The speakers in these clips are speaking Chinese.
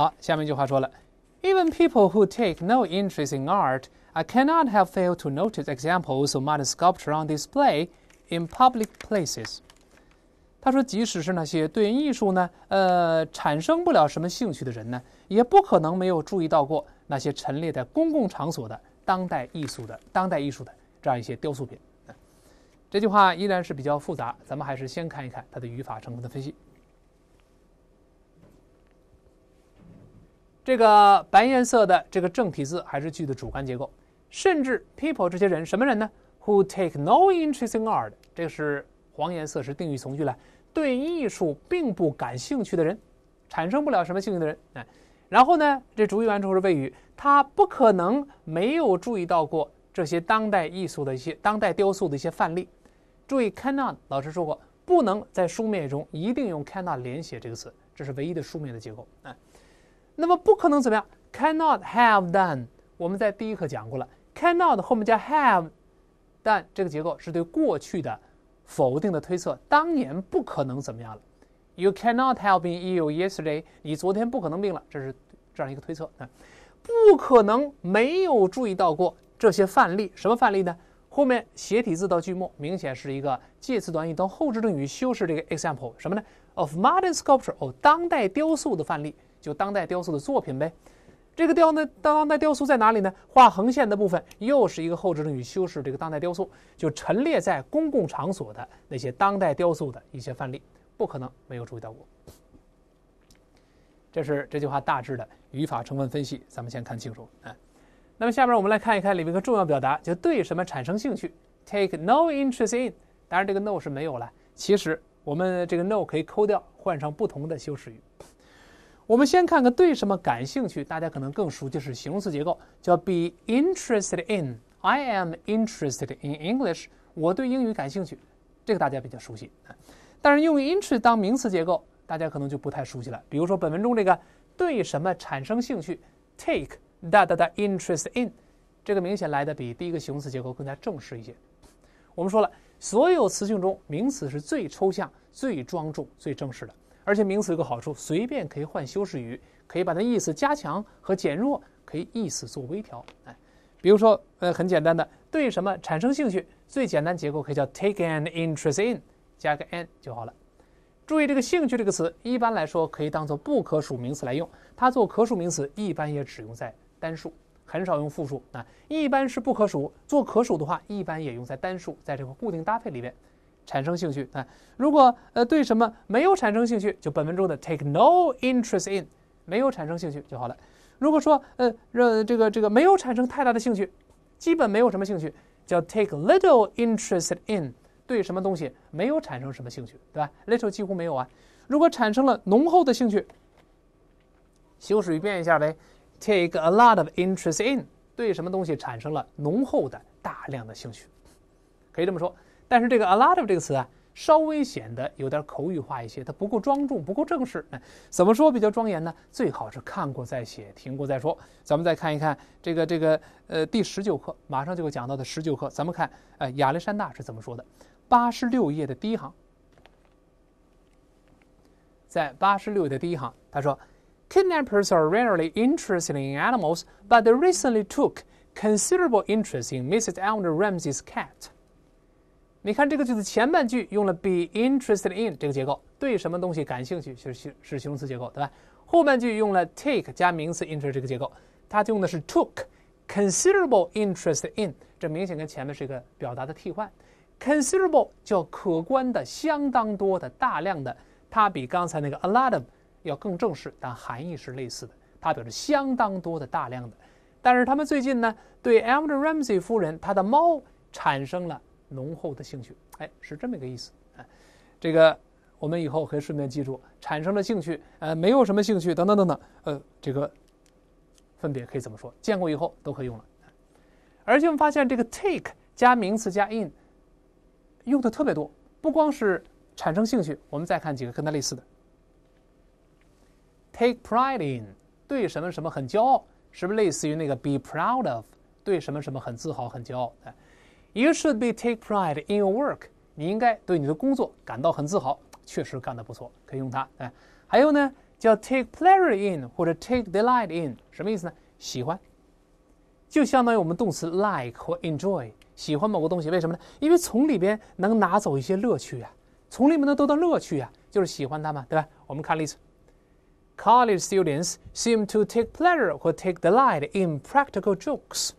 好，下面一句话说了，Even people who take no interest in art, I cannot have failed to notice examples of modern sculpture on display in public places。他说，即使是那些对艺术呢，呃，产生不了什么兴趣的人呢，也不可能没有注意到过那些陈列在公共场所的当代艺术的当代艺术的这样一些雕塑品。这句话依然是比较复杂，咱们还是先看一看它的语法成分的分析。这个白颜色的这个正体字还是句子主观结构，甚至 people 这些人什么人呢？Who take no interest in art？这个是黄颜色是定语从句了，对艺术并不感兴趣的人，产生不了什么兴趣的人，哎，然后呢，这主语完之后是谓语，他不可能没有注意到过这些当代艺术的一些当代雕塑的一些范例。注意 cannot，老师说过，不能在书面中一定用 cannot 连写这个词，这是唯一的书面的结构，哎。那么不可能怎么样？Cannot have done。我们在第一课讲过了，cannot 后面加 have，但这个结构是对过去的否定的推测。当年不可能怎么样了？You cannot have been ill yesterday。你昨天不可能病了，这是这样一个推测。不可能没有注意到过这些范例。什么范例呢？后面斜体字到句末，明显是一个介词短语，当后置定语修饰这个 example。什么呢？Of modern sculpture，哦，当代雕塑的范例。就当代雕塑的作品呗，这个雕呢，当代雕塑在哪里呢？画横线的部分又是一个后置定语修饰这个当代雕塑，就陈列在公共场所的那些当代雕塑的一些范例，不可能没有注意到过。这是这句话大致的语法成分分析，咱们先看清楚。哎，那么下面我们来看一看里面一个重要表达，就对什么产生兴趣？Take no interest in。当然这个 no 是没有了，其实我们这个 no 可以抠掉，换上不同的修饰语。我们先看看对什么感兴趣，大家可能更熟，就是形容词结构，叫 be interested in。I am interested in English。我对英语感兴趣，这个大家比较熟悉。但是用 interest 当名词结构，大家可能就不太熟悉了。比如说本文中这个对什么产生兴趣，take 大大大 interest in，这个明显来的比第一个形容词结构更加正式一些。我们说了，所有词性中，名词是最抽象、最庄重、最正式的。而且名词有个好处，随便可以换修饰语，可以把它意思加强和减弱，可以意思做微调。哎，比如说，呃，很简单的，对什么产生兴趣，最简单结构可以叫 take an interest in，加个 an 就好了。注意这个兴趣这个词，一般来说可以当做不可数名词来用，它做可数名词一般也只用在单数，很少用复数啊。一般是不可数，做可数的话，一般也用在单数，在这个固定搭配里边。产生兴趣啊！如果呃对什么没有产生兴趣，就本文中的 take no interest in 没有产生兴趣就好了。如果说呃认这个这个没有产生太大的兴趣，基本没有什么兴趣，叫 take little interest in 对什么东西没有产生什么兴趣，对吧？little 几乎没有啊。如果产生了浓厚的兴趣，修饰语变一下呗，take a lot of interest in 对什么东西产生了浓厚的大量的兴趣，可以这么说。但是这个 a lot of 这个词啊，稍微显得有点口语化一些，它不够庄重，不够正式。哎，怎么说比较庄严呢？最好是看过再写，听过再说。咱们再看一看这个这个呃第十九课，马上就会讲到的十九课。咱们看，呃亚历山大是怎么说的？八十六页的第一行，在八十六页的第一行，他说，Kidnappers are rarely interested in animals, but they recently took considerable interest in Mrs. e l e n r Ramsay's cat. 你看这个句子前半句用了 be interested in 这个结构，对什么东西感兴趣，是形是形容词结构，对吧？后半句用了 take 加名词 interest 这个结构，它用的是 took considerable interest in，这明显跟前面是一个表达的替换。considerable 叫可观的、相当多的、大量的，它比刚才那个 a lot of 要更正式，但含义是类似的，它表示相当多的、大量的。但是他们最近呢，对 Elder Ramsey 夫人她的猫产生了。浓厚的兴趣，哎，是这么一个意思，哎，这个我们以后可以顺便记住，产生了兴趣，呃，没有什么兴趣，等等等等，呃，这个分别可以怎么说？见过以后都可以用了，而且我们发现这个 take 加名词加 in 用的特别多，不光是产生兴趣，我们再看几个跟它类似的，take pride in 对什么什么很骄傲，是不是类似于那个 be proud of 对什么什么很自豪、很骄傲？哎。You should be take pride in your work。你应该对你的工作感到很自豪。确实干得不错，可以用它。哎，还有呢，叫 take pleasure in 或者 take delight in，什么意思呢？喜欢，就相当于我们动词 like 或 enjoy，喜欢某个东西，为什么呢？因为从里边能拿走一些乐趣啊，从里面能得到乐趣啊，就是喜欢它嘛，对吧？我们看例子，College students seem to take pleasure 或 take delight in practical jokes。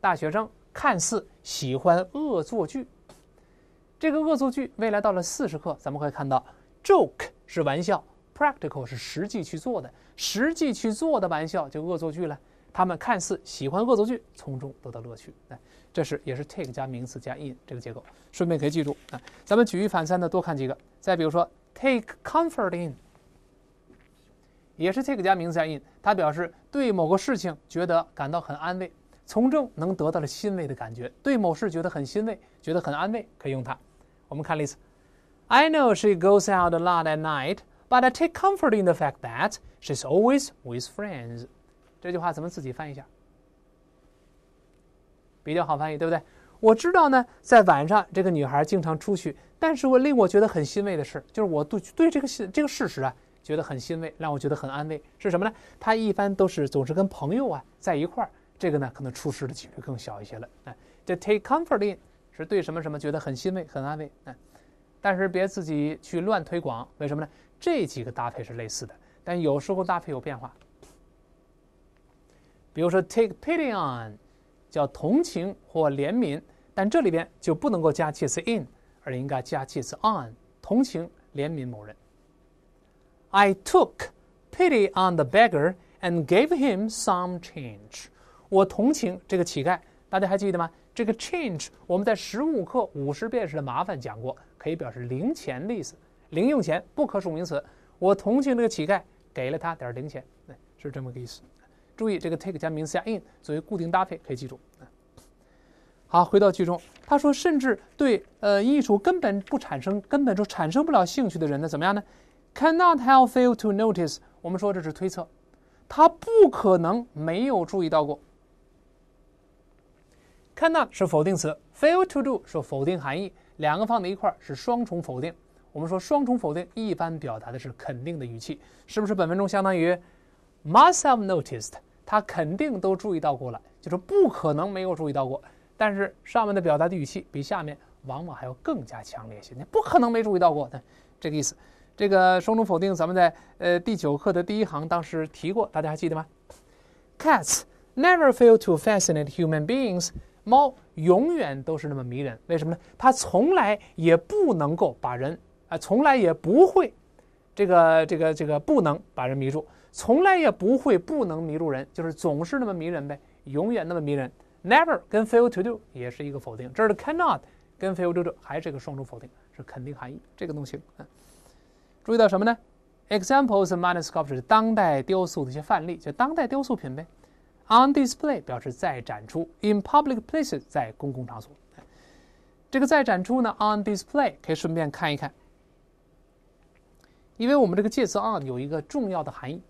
大学生看似喜欢恶作剧，这个恶作剧未来到了四十课，咱们会看到，joke 是玩笑，practical 是实际去做的，实际去做的玩笑就恶作剧了。他们看似喜欢恶作剧，从中得到乐趣。哎，这是也是 take 加名词加 in 这个结构，顺便可以记住啊。咱们举一反三的多看几个。再比如说 take comfort in，也是 take 加名词加 in，它表示对某个事情觉得感到很安慰。从政能得到了欣慰的感觉，对某事觉得很欣慰，觉得很安慰，可以用它。我们看例子：I know she goes out a lot at night, but I take comfort in the fact that she's always with friends。这句话咱们自己翻译一下，比较好翻译，对不对？我知道呢，在晚上这个女孩经常出去，但是我令我觉得很欣慰的是，就是我对对这个事这个事实啊，觉得很欣慰，让我觉得很安慰，是什么呢？她一般都是总是跟朋友啊在一块儿。这个呢，可能出事的几率更小一些了。哎，这 take comfort in 是对什么什么觉得很欣慰、很安慰。哎，但是别自己去乱推广，为什么呢？这几个搭配是类似的，但有时候搭配有变化。比如说 take pity on，叫同情或怜悯，但这里边就不能够加介词 in，而应该加介词 on，同情怜悯某人。I took pity on the beggar and gave him some change. 我同情这个乞丐，大家还记得吗？这个 change 我们在十五课五十遍时的麻烦讲过，可以表示零钱、的意思，零用钱，不可数名词。我同情这个乞丐，给了他点儿零钱，是这么个意思。注意这个 take 加名词加 in 作为固定搭配，可以记住。好，回到句中，他说，甚至对呃艺术根本不产生、根本就产生不了兴趣的人呢，怎么样呢？Cannot h e l e f a i l to notice，我们说这是推测，他不可能没有注意到过。看，那是否定词，fail to do 是否定含义，两个放在一块儿是双重否定。我们说双重否定一般表达的是肯定的语气，是不是？本文中相当于 must have noticed，他肯定都注意到过了，就是不可能没有注意到过。但是上面的表达的语气比下面往往还要更加强烈些，你不可能没注意到过，的这个意思。这个双重否定，咱们在呃第九课的第一行当时提过，大家还记得吗？Cats never fail to fascinate human beings. 猫永远都是那么迷人，为什么呢？它从来也不能够把人啊，从来也不会，这个这个这个不能把人迷住，从来也不会不能迷住人，就是总是那么迷人呗，永远那么迷人。Never 跟 fail to do 也是一个否定，这儿的 cannot 跟 fail to do 还是一个双重否定，是肯定含义。这个东西，注意到什么呢？Examples of modern sculpture 是当代雕塑的一些范例，就当代雕塑品呗。On display 表示在展出，in public places 在公共场所。这个在展出呢，on display 可以顺便看一看。因为我们这个介词 on 有一个重要的含义，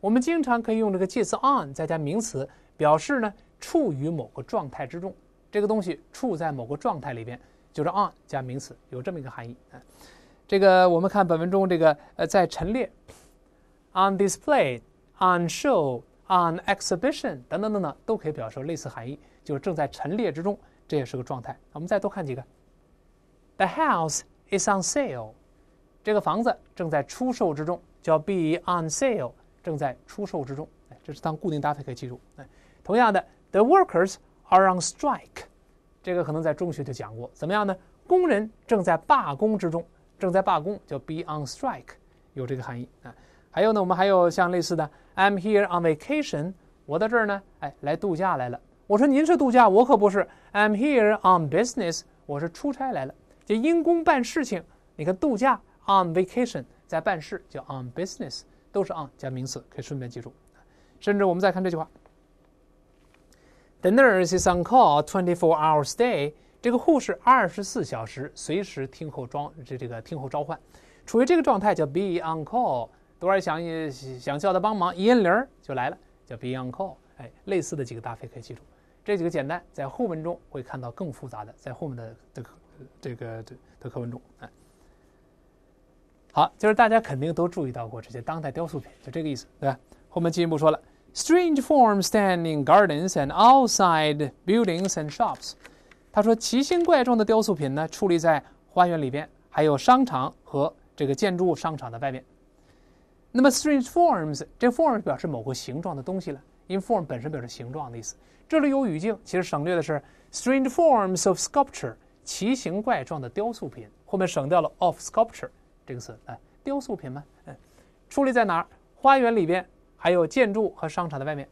我们经常可以用这个介词 on 再加名词，表示呢处于某个状态之中。这个东西处在某个状态里边，就是 on 加名词有这么一个含义。这个我们看本文中这个呃在陈列，on display，on show。o n exhibition 等等等等都可以表示类似含义，就是正在陈列之中，这也是个状态。我们再多看几个。The house is on sale，这个房子正在出售之中，叫 be on sale，正在出售之中。哎，这是当固定搭配可以记住。同样的，The workers are on strike，这个可能在中学就讲过，怎么样呢？工人正在罢工之中，正在罢工，叫 be on strike，有这个含义啊。还有呢，我们还有像类似的，I'm here on vacation。我到这儿呢，哎，来度假来了。我说您是度假，我可不是。I'm here on business。我是出差来了，就因公办事情。你看度假 on vacation，在办事叫 on business，都是 on 加名词，可以顺便记住。甚至我们再看这句话，The nurse is on call twenty-four hours day。这个护士二十四小时随时听候装这这个听候召唤，处于这个状态叫 be on call。多少想也想叫他帮忙，一摁铃儿就来了，叫 be on call。哎，类似的几个搭配可以记住，这几个简单，在后文中会看到更复杂的，在后面的这个这个的课文中，哎，好，就是大家肯定都注意到过这些当代雕塑品，就这个意思，对吧？后面进一步说了，strange forms stand in g gardens and outside buildings and shops。他说，奇形怪状的雕塑品呢，矗立在花园里边，还有商场和这个建筑商场的外面。那么，strange forms，这 form 表示某个形状的东西了。in form 本身表示形状的意思。这里有语境，其实省略的是 strange forms of sculpture，奇形怪状的雕塑品。后面省掉了 of sculpture 这个词，哎，雕塑品吗？嗯，矗立在哪儿？花园里边，还有建筑和商场的外面。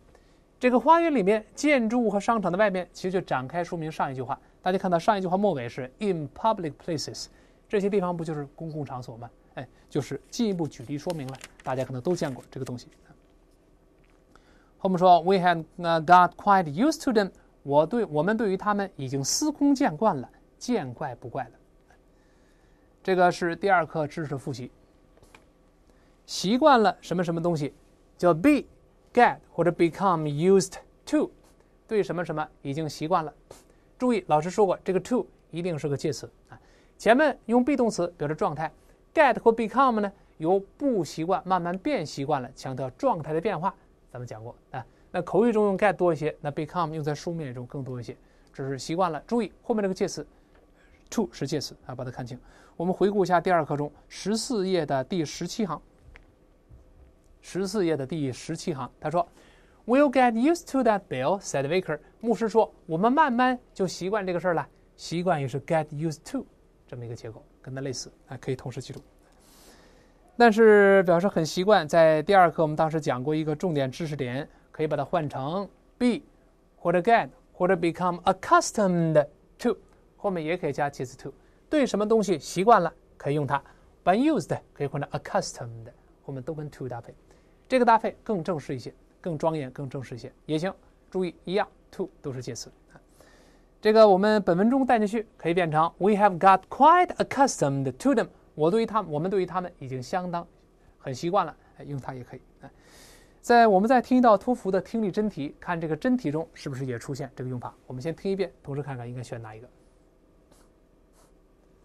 这个花园里面，建筑和商场的外面，其实就展开说明上一句话。大家看到上一句话末尾是 in public places，这些地方不就是公共场所吗？哎，就是进一步举例说明了，大家可能都见过这个东西。后面说，we had got quite used to them。我对我们对于他们已经司空见惯了，见怪不怪了。这个是第二课知识复习。习惯了什么什么东西，叫 be get 或者 become used to，对什么什么已经习惯了。注意，老师说过，这个 to 一定是个介词啊，前面用 be 动词表示状态。Get 或 become 呢，由不习惯慢慢变习惯了，强调状态的变化。咱们讲过啊，那口语中用 get 多一些，那 become 用在书面中更多一些。只是习惯了，注意后面这个介词，to 是介词啊，把它看清。我们回顾一下第二课中十四页的第十七行，十四页的第十七行，他说，We'll get used to that bell，said w a k e r 牧师说，我们慢慢就习惯这个事儿了，习惯也是 get used to。这么一个结构，跟它类似，还可以同时记住。但是表示很习惯，在第二课我们当时讲过一个重点知识点，可以把它换成 be，或者 get，或者 become accustomed to，后面也可以加介词 to，对什么东西习惯了，可以用它。b e used 可以换成 accustomed，后面都跟 to 搭配，这个搭配更正式一些，更庄严，更正式一些也行。注意一样，to 都是介词。这个我们本文中带进去可以变成 We have got quite accustomed to them。我对于他们，我们对于他们已经相当很习惯了。用它也可以。在我们在听一道托福的听力真题，看这个真题中是不是也出现这个用法。我们先听一遍，同时看看应该选哪一个。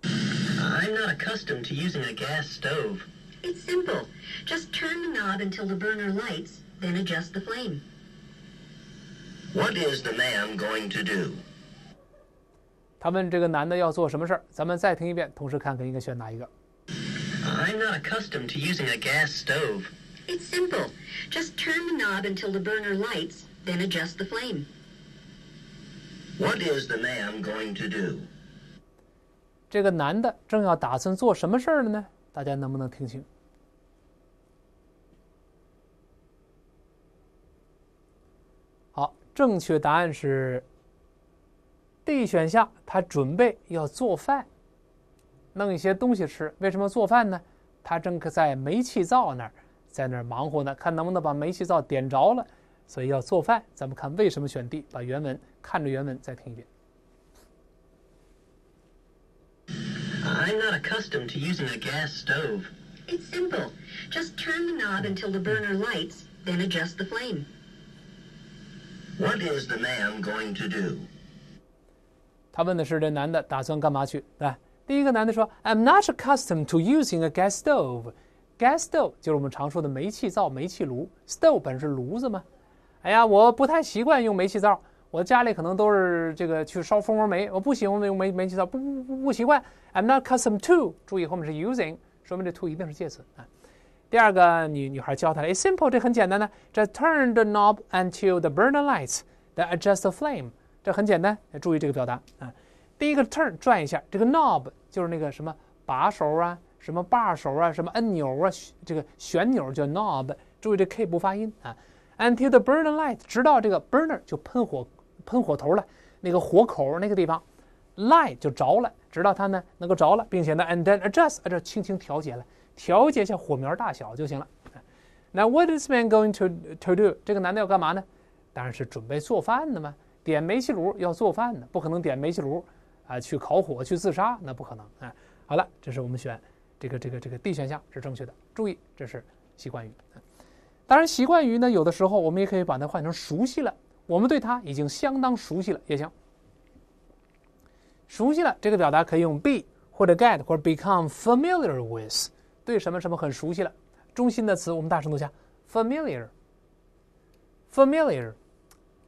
I'm not accustomed to using a gas stove. It's simple. Just turn the knob until the burner lights, then adjust the flame. What is the man going to do? 他问这个男的要做什么事儿？咱们再听一遍，同时看看应该选哪一个。I'm not accustomed to using a gas stove. It's simple. Just turn the knob until the burner lights, then adjust the flame. What is the man going to do? 这个男的正要打算做什么事儿了呢？大家能不能听清？好，正确答案是。D 选项，他准备要做饭，弄一些东西吃。为什么做饭呢？他正在煤气灶那儿，在那儿忙活呢，看能不能把煤气灶点着了。所以要做饭，咱们看为什么选 D。把原文看着，原文再听一遍。I'm not accustomed to using a gas stove. It's simple. Just turn the knob until the burner lights, then adjust the flame. What is the man going to do? 他问的是这男的打算干嘛去，啊，第一个男的说：“I'm not accustomed to using a gas stove。gas stove 就是我们常说的煤气灶、煤气炉。stove 本是炉子嘛。哎呀，我不太习惯用煤气灶，我家里可能都是这个去烧蜂窝煤，我不喜欢用煤煤气灶，不不不不习惯。I'm not accustomed to。注意后面是 using，说明这 to 一定是介词啊。第二个女女孩教他了，It's simple，这很简单的，just turn the knob until the burner lights，then adjust the flame。”这很简单，注意这个表达啊。第一个 turn 转一下，这个 knob 就是那个什么把手啊，什么把手啊，什么按钮啊，这个旋钮叫 knob。注意这 k 不发音啊。Until the burner light，直到这个 burner 就喷火喷火头了，那个火口那个地方，light 就着了，直到它呢能够着了，并且呢，and then adjust，这轻轻调节了，调节一下火苗大小就行了。Now what is man going to to do？这个男的要干嘛呢？当然是准备做饭的嘛。点煤气炉要做饭的，不可能点煤气炉啊去烤火去自杀，那不可能啊！好了，这是我们选这个这个这个 D 选项是正确的。注意，这是习惯于。当然，习惯于呢，有的时候我们也可以把它换成熟悉了。我们对它已经相当熟悉了也行。熟悉了这个表达可以用 be 或者 get 或者 become familiar with，对什么什么很熟悉了。中心的词我们大声读一下：familiar，familiar，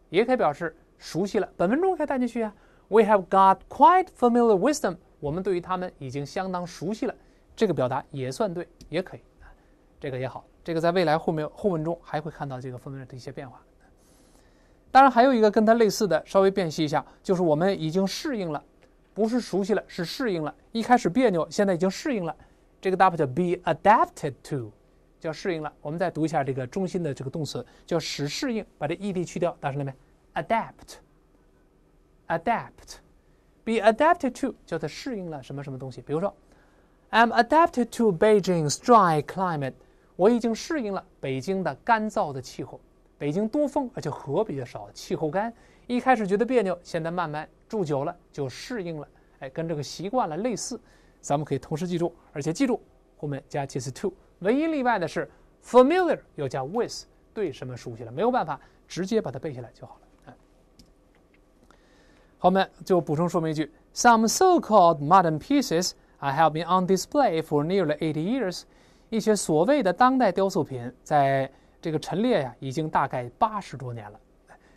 也可以表示。熟悉了，本分钟可以带进去啊。We have got quite familiar w i t h t h e m 我们对于他们已经相当熟悉了，这个表达也算对，也可以啊。这个也好，这个在未来后面后文中还会看到这个分母的一些变化。当然，还有一个跟它类似的，稍微辨析一下，就是我们已经适应了，不是熟悉了，是适应了。一开始别扭，现在已经适应了。这个搭配叫 be adapted to，叫适应了。我们再读一下这个中心的这个动词，叫使适应，把这 ed 去掉，大声了没？adapt, adapt, be adapted to 叫做适应了什么什么东西。比如说，I'm adapted to Beijing's dry climate。我已经适应了北京的干燥的气候。北京多风，而且河比较少，气候干。一开始觉得别扭，现在慢慢住久了就适应了。哎，跟这个习惯了类似，咱们可以同时记住，而且记住后面加介词 to。唯一例外的是 familiar 要加 with，对什么熟悉了，没有办法直接把它背下来就好了。我们就补充说明一句：Some so-called modern pieces have been on display for nearly eighty years。一些所谓的当代雕塑品在这个陈列呀，已经大概八十多年了。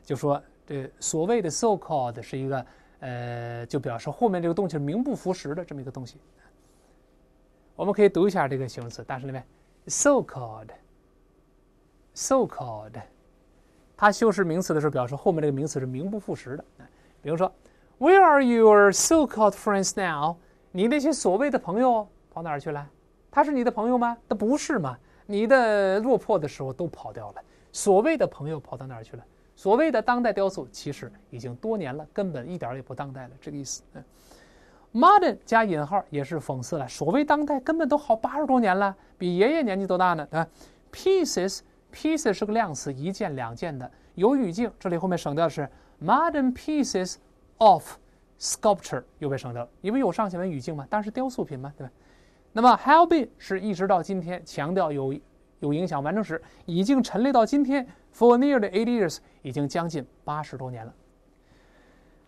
就说这所谓的 “so-called” 是一个呃，就表示后面这个东西是名不副实的这么一个东西。我们可以读一下这个形容词，但是里面 “so-called”，“so-called”，它修饰名词的时候，表示后面这个名词是名不副实的。比如说，Where are your so-called friends now？你那些所谓的朋友跑哪儿去了？他是你的朋友吗？那不是嘛！你的落魄的时候都跑掉了，所谓的朋友跑到哪儿去了？所谓的当代雕塑其实已经多年了，根本一点也不当代了，这个意思。嗯 Modern 加引号也是讽刺了，所谓当代根本都好八十多年了，比爷爷年纪都大呢，对吧？Pieces，pieces 是个量词，一件两件的，有语境，这里后面省掉的是。Modern pieces of sculpture 又被省掉，因为有上下文语境嘛，当然是雕塑品嘛，对吧？那么 have been 是一直到今天，强调有有影响，完成时已经陈列到今天，for nearly eighty years，已经将近八十多年了。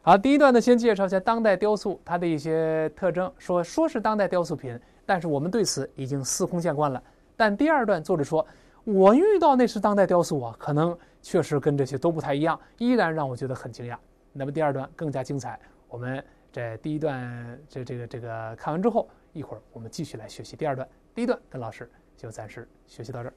好，第一段呢，先介绍一下当代雕塑它的一些特征，说说是当代雕塑品，但是我们对此已经司空见惯了。但第二段作者说，我遇到那是当代雕塑啊，可能。确实跟这些都不太一样，依然让我觉得很惊讶。那么第二段更加精彩。我们在第一段这这个这个看完之后，一会儿我们继续来学习第二段。第一段跟老师就暂时学习到这儿。